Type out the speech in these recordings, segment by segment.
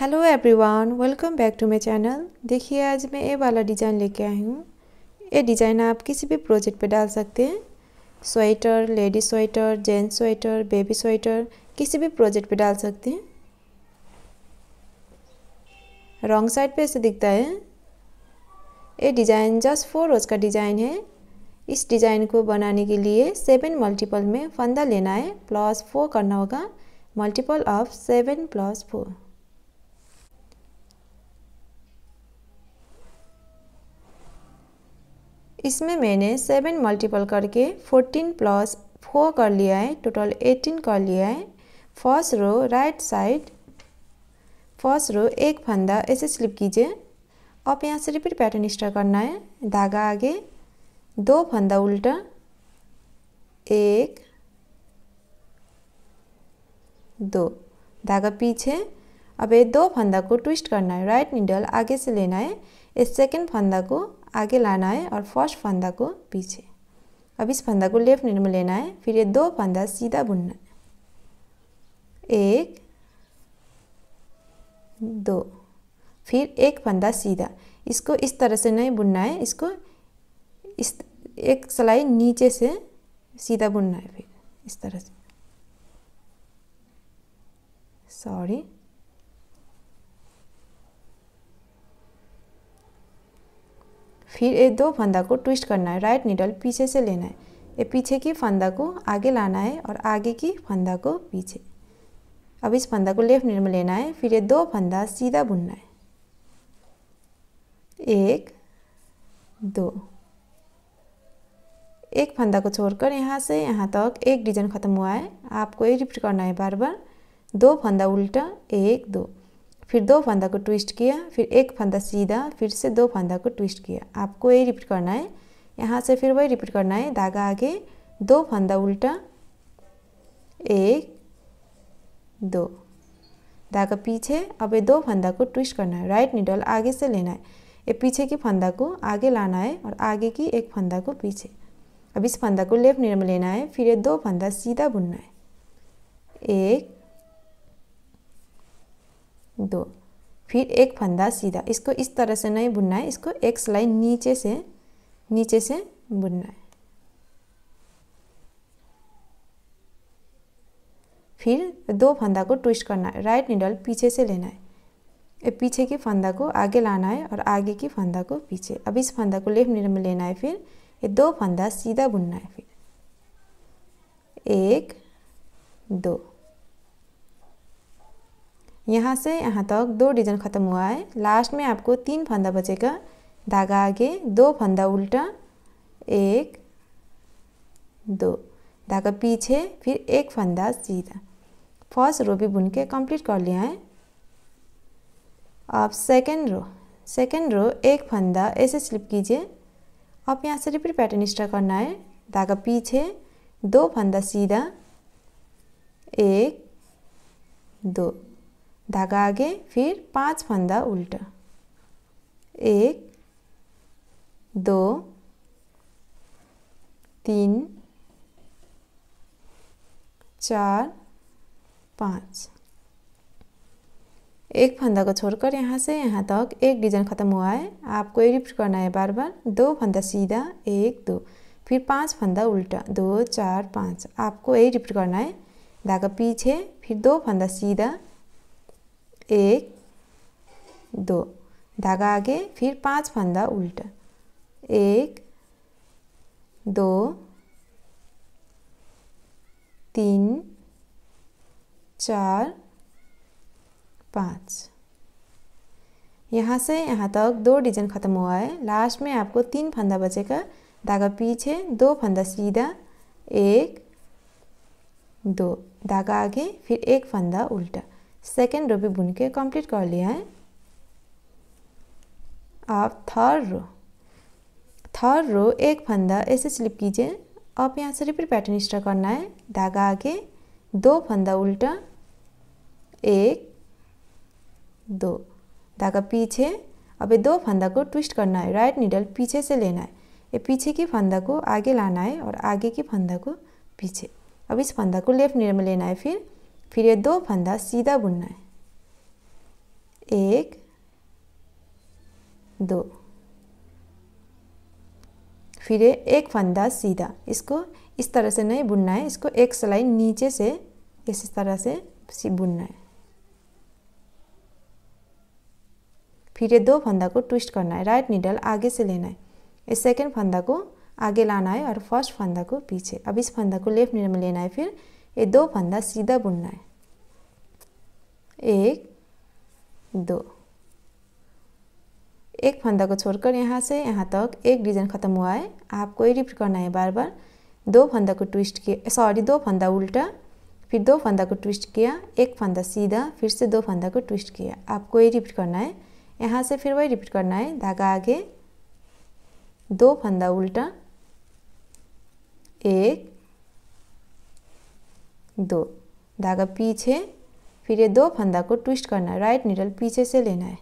hello everyone welcome back to my channel देखिए आज मैं ये वाला डिज़ाइन लेके आई हूँ ये डिज़ाइन आप किसी भी प्रोजेक्ट पे डाल सकते हैं sweater lady sweater gents sweater baby sweater किसी भी प्रोजेक्ट पे डाल सकते हैं रॉन्ग साइड पे ऐसे दिखता है ये डिज़ाइन जस्ट फोर रोज का डिज़ाइन है इस डिज़ाइन को बनाने के लिए सेवन मल्टीपल में फंदा लेना है प्लस फोर करना होगा multiple of seven plus four इसमें मैंने सेवन मल्टीपल करके फोर्टीन प्लस फोर कर लिया है टोटल एटीन कर लिया है first row right side first row एक फंदा ऐसे स्लिप कीजिए अब यहाँ से रिपीट पैटर्न स्टार्ट करना है धागा आगे दो फंदा उल्टा एक दो धागा पीछे अब ये दो फंदा को ट्विस्ट करना है राइट निडल आगे से लेना है इस सेकेंड फंदा को आगे लाना है और फर्स्ट फंदा को पीछे अब इस फंदा को लेफ्ट नीड में लेना है फिर ये दो फंदा सीधा बुनना है एक दो फिर एक फंदा सीधा इसको इस तरह से नहीं बुनना है इसको इस एक सिलाई नीचे से सीधा बुनना है फिर इस तरह से सॉरी फिर ये दो फंदा को ट्विस्ट करना है राइट नीडल पीछे से लेना है ये पीछे की फंदा को आगे लाना है और आगे की फंदा को पीछे अब इस फंदा को लेफ्ट नीडल में लेना है फिर ये दो फंदा सीधा बुनना है एक दो एक फंदा को छोड़कर यहाँ से यहाँ तक एक डिजाइन ख़त्म हुआ है आपको ये रिपीट करना है बार बार दो फंदा उल्टा एक दो फिर दो फंदा को ट्विस्ट किया फिर एक फंदा सीधा फिर से दो फंदा को ट्विस्ट किया आपको यही रिपीट करना है यहाँ से फिर वही रिपीट करना है धागा आगे दो फंदा उल्टा एक दो धागा पीछे अब ये दो फंदा को ट्विस्ट करना है राइट निडल आगे से लेना है ये पीछे की फंदा को आगे लाना है और आगे की एक फंदा को पीछे अब इस फंदा को लेफ्ट निडल में लेना है फिर ये दो फंदा सीधा बुनना है एक दो फिर एक फंदा सीधा इसको इस तरह से नहीं बुनना है इसको एक सिलाई नीचे से नीचे से बुनना है फिर दो फंदा को ट्विस्ट करना है राइट निडल पीछे से लेना है पीछे के फंदा को आगे लाना है और आगे की फंदा को पीछे अब इस फंदा को लेफ्ट निडल में लेना है फिर ये दो फंदा सीधा बुनना है फिर एक दो यहाँ से यहाँ तक दो डिजाइन ख़त्म हुआ है लास्ट में आपको तीन फंदा बचेगा धागा आगे दो फंदा उल्टा एक दो धागा पीछे फिर एक फंदा सीधा फर्स्ट रो भी बुन के कम्प्लीट कर लिया है अब सेकेंड रो सेकेंड रो एक फंदा ऐसे स्लिप कीजिए अब यहाँ से रिपीट पैटर्न स्टार्ट करना है धागा पीछे दो फंदा सीधा एक दो धागा आगे फिर पांच फंदा उल्टा एक दो तीन चार पाँच एक फंदा को छोड़कर यहाँ से यहाँ तक एक डिजाइन ख़त्म हुआ है आपको ये रिपीट करना है बार बार दो फंदा सीधा एक दो फिर पांच फंदा उल्टा दो चार पाँच आपको यही रिपीट करना है धागा पीछे फिर दो फंदा सीधा एक दो धागा आगे फिर पांच फंदा उल्टा एक दो तीन चार पाँच यहाँ से यहाँ तक दो डिजाइन ख़त्म हुआ है लास्ट में आपको तीन फंदा बचेगा धागा पीछे दो फंदा सीधा एक दो धागा आगे फिर एक फंदा उल्टा सेकेंड रो भी बुन के कंप्लीट कर लिया है आप थर्ड रो थर्ड रो एक फंदा ऐसे स्लिप कीजिए अब यहाँ से रिपीट पैटर्न स्टार्ट करना है धागा आगे दो फंदा उल्टा एक दो धागा पीछे अब ये दो फंदा को ट्विस्ट करना है राइट नीडल पीछे से लेना है ये पीछे की फंदा को आगे लाना है और आगे की फंदा को पीछे अब इस फंदा को लेफ्ट नीडल में लेना है फिर फिर ये दो फंदा सीधा बुनना है एक दो फिर ये एक फंदा सीधा इसको इस तरह से नहीं बुनना है इसको एक सिलाई नीचे से इस तरह से बुनना है फिर ये दो फंदा को ट्विस्ट करना है राइट नीडल आगे से लेना है इस सेकेंड फंदा को आगे लाना है और फर्स्ट फंदा को पीछे अब इस फंदा को लेफ्ट नीडल में लेना है फिर ये दो फंदा सीधा बुनना है एक दो एक फंदा को छोड़कर यहाँ से यहाँ तक एक डिजाइन ख़त्म हुआ है आपको ये रिपीट करना है बार बार दो फंदा को ट्विस्ट किया सॉरी दो फंदा उल्टा फिर दो फंदा को ट्विस्ट किया एक फंदा सीधा फिर से दो फंदा को ट्विस्ट किया आपको ये रिपीट करना है यहाँ से फिर वही रिपीट करना है धागा आगे दो फंदा उल्टा एक दो धागा पीछे फिर ये दो फंदा को ट्विस्ट करना है राइट निडल पीछे से लेना है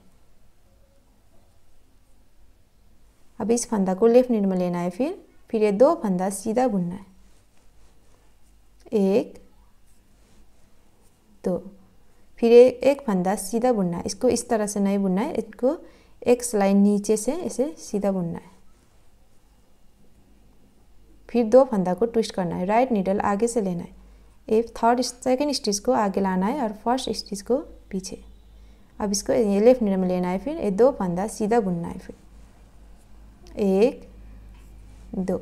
अब इस फंदा को लेफ्ट नीडल में लेना है फिर फिर ये दो फंदा सीधा बुनना है एक दो फिर ये एक फंदा सीधा बुनना है इसको इस तरह से नहीं बुनना है इसको एक सिलाई नीचे से इसे सीधा बुनना है फिर दो फंदा को ट्विस्ट करना है राइट नीडल आगे से लेना है एक थर्ड सेकेंड स्टिच को आगे लाना है और फर्स्ट स्टिच को पीछे अब इसको लेफ्ट नीड में लेना है फिर ये दो फंदा सीधा बुनना है फिर एक दो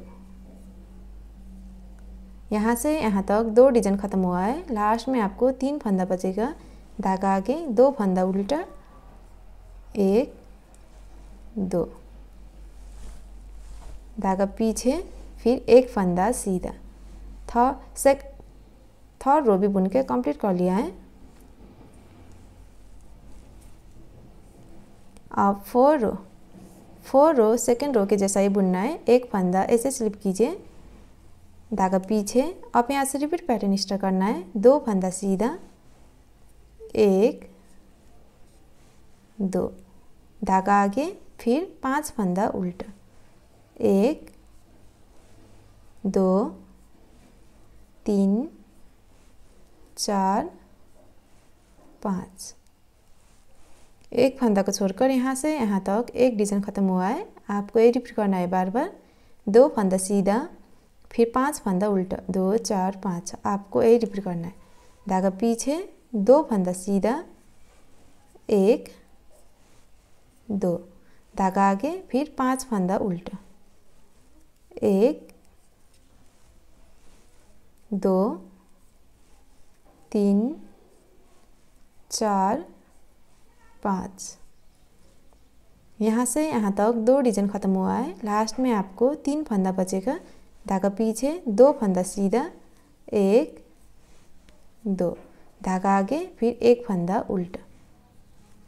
यहाँ से यहाँ तक दो डिजाइन ख़त्म हुआ है लास्ट में आपको तीन फंदा बचेगा धागा आगे दो फंदा उल्टा एक दो धागा पीछे फिर एक फंदा सीधा था सेक थर्ड रो भी बुन के कंप्लीट कर लिया है आप four row four row second row के जैसा ही बुनना है एक फंदा ऐसे स्लिप कीजिए धागा पीछे आप यहाँ से रिपीट पैटर्न स्टार करना है दो फंदा सीधा एक दो धागा आगे फिर पांच फंदा उल्टा एक दो तीन चार पाँच एक फंदा को छोड़कर यहाँ से यहाँ तक एक डिजाइन ख़त्म हुआ है आपको ये रिपीट करना है बार बार दो फंदा सीधा फिर पांच फंदा उल्टा दो चार पाँच आपको यही रिपीट करना है धागा पीछे दो फंदा सीधा एक दो धागा आगे फिर पांच फंदा उल्टा एक दो तीन चार पाँच यहाँ से यहाँ तक दो डिज़ाइन ख़त्म हुआ है लास्ट में आपको तीन फंदा बचेगा धागा पीछे दो फंदा सीधा एक दो धागा आगे फिर एक फंदा उल्टा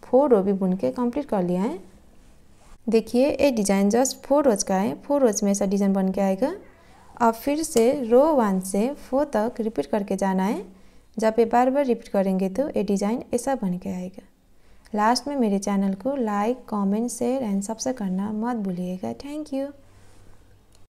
फोर रो भी बुन के कंप्लीट कर लिया है देखिए ये डिज़ाइन जस्ट फोर रोज का है फोर रोज में ऐसा डिज़ाइन बन के आएगा अब फिर से रो वन से फोर तक रिपीट करके जाना है जब ये बार बार रिपीट करेंगे तो ये डिज़ाइन ऐसा बन के आएगा लास्ट में मेरे चैनल को like comment share and subscribe करना मत भूलिएगा थैंक यू